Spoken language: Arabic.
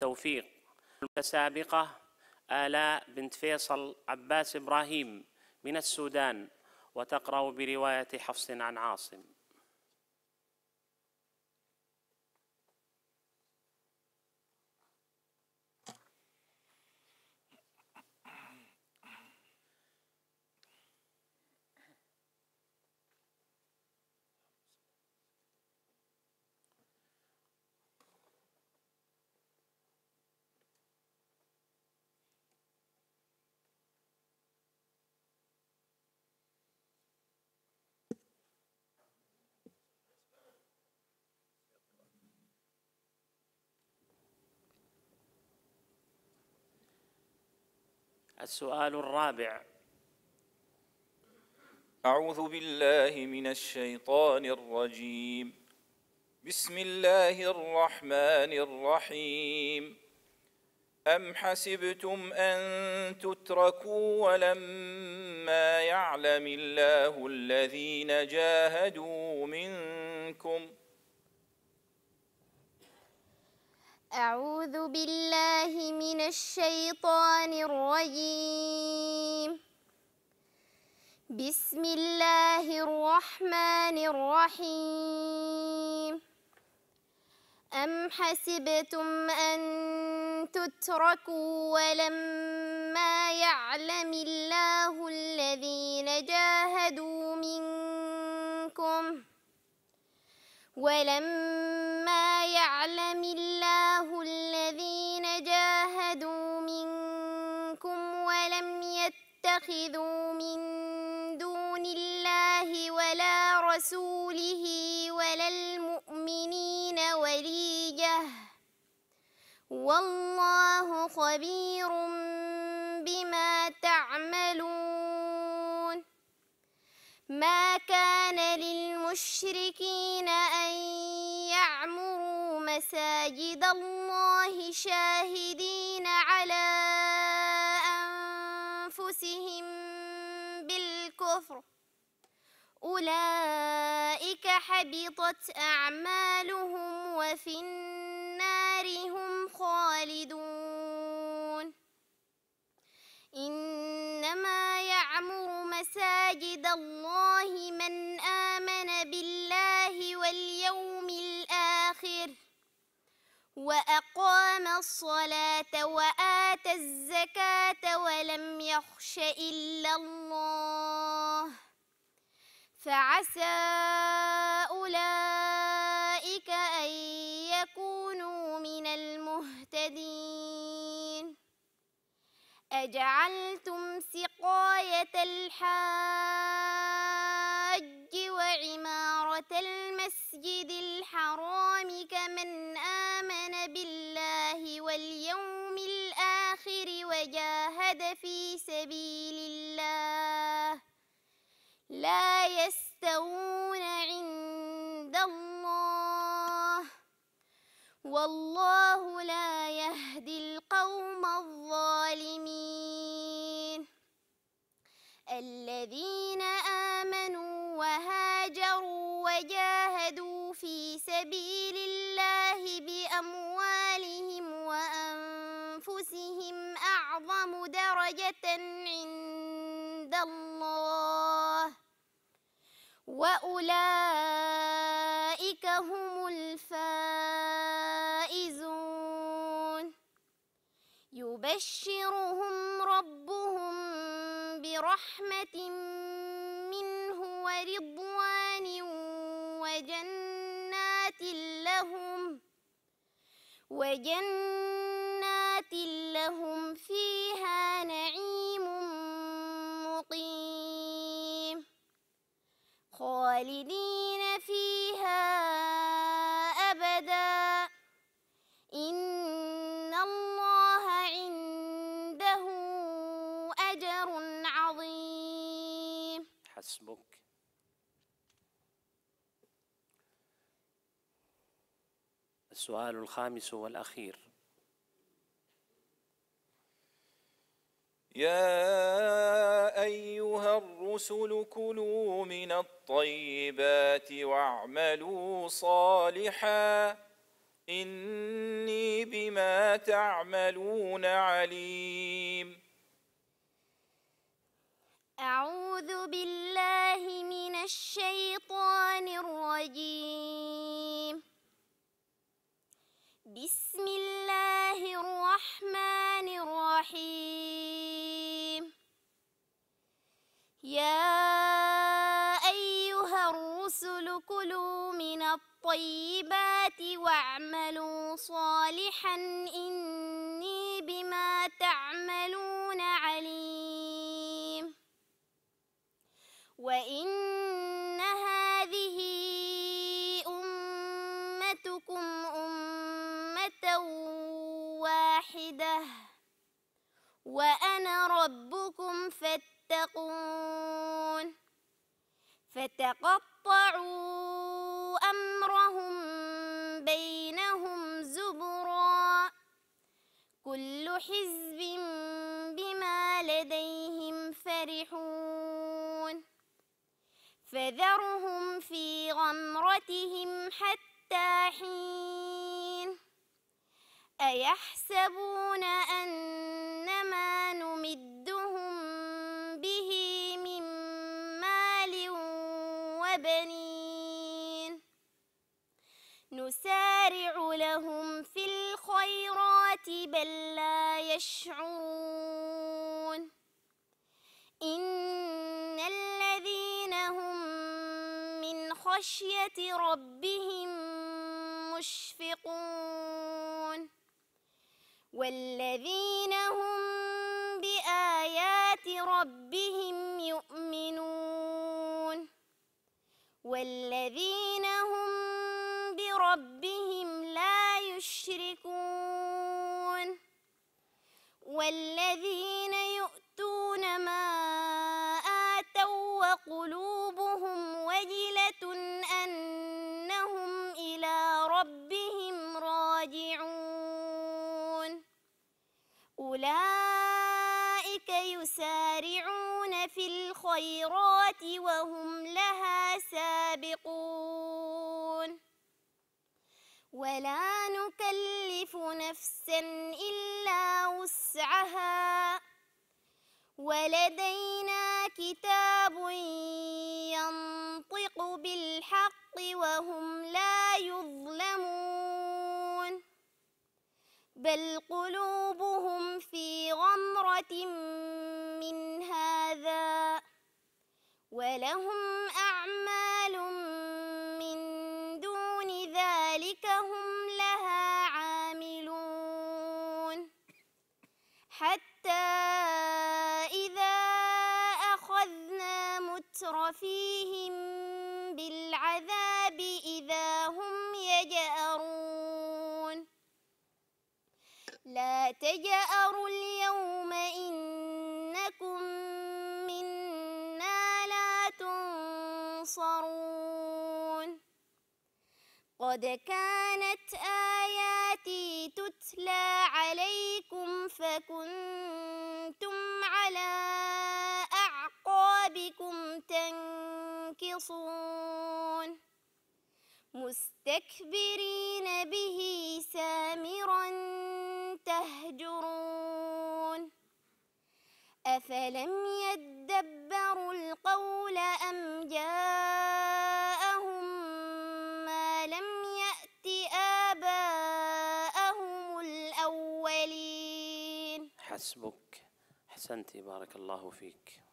توفيق المتسابقة آلاء بنت فيصل عباس إبراهيم من السودان وتقرأ برواية حفص عن عاصم السؤال الرابع أعوذ بالله من الشيطان الرجيم بسم الله الرحمن الرحيم أم حسبتم أن تتركوا ولما يعلم الله الذين جاهدوا منكم ؟ أعوذ بالله من الشيطان الرجيم بسم الله الرحمن الرحيم أم حسبتم أن تتركوا ولما يعلم الله الذين جاهدوا منكم ولما يعلم الله تتخذوا من دون الله ولا رسوله ولا المؤمنين وليجة والله خبير بما تعملون ما كان للمشركين أن يعمروا مساجد الله شاهدين على أولئك حبطت أعمالهم وفي النار هم خالدون إنما يعمر مساجد الله من آمن بالله واليوم الآخر وأقام الصلاة وآتى الزكاة ولم يخش إلا الله عسى أولئك أن يكونوا من المهتدين أجعلتم سقاية الحاج وعمارة المسجد والله لا يهدي القوم الظالمين الذين آمنوا وهاجروا وجاهدوا في سبيل الله بأموالهم وأنفسهم أعظم درجة عند الله وأولئك يبشرهم ربهم برحمة منه ورضوان وجنات لهم وجنات لهم فيها نعيم مقيم خالدين أجر عظيم حسبك السؤال الخامس والأخير يا أيها الرسل كلوا من الطيبات واعملوا صالحا إني بما تعملون عليم أعوذ بالله من الشيطان الرجيم بسم الله الرحمن الرحيم يا أيها الرسل كلوا من الطيبات واعملوا صالحا إني بما تعملون عليم وإن هذه أمتكم أمة واحدة وأنا ربكم فاتقون فتقطعوا أمرهم بينهم زبرا كل حزب بما لديهم فرحون فذرهم في غمرتهم حتى حين أيحسبون أنما نمدهم به من مال وبنين نسارع لهم في الخيرات بل لا يشعرون خشية ربهم مشفقون والذين هم بآيات ربهم يؤمنون والذين هم بربهم لا يشركون الخيرات وهم لها سابقون ولا نكلف نفسا إلا وسعها ولدينا كتاب ينطق بالحق وهم لا يظلمون بل قلوبهم في غمرة ولهم أعمال من دون ذلك هم لها عاملون حتى إذا أخذنا مترفيهم بالعذاب إذا هم يجأرون لا تجأروا اليوم قد كانت آياتي تتلى عليكم فكنتم على أعقابكم تنكصون مستكبرين به سامرا تهجرون أفلم يدبروا القول أم جاءوا حسبك احسنت بارك الله فيك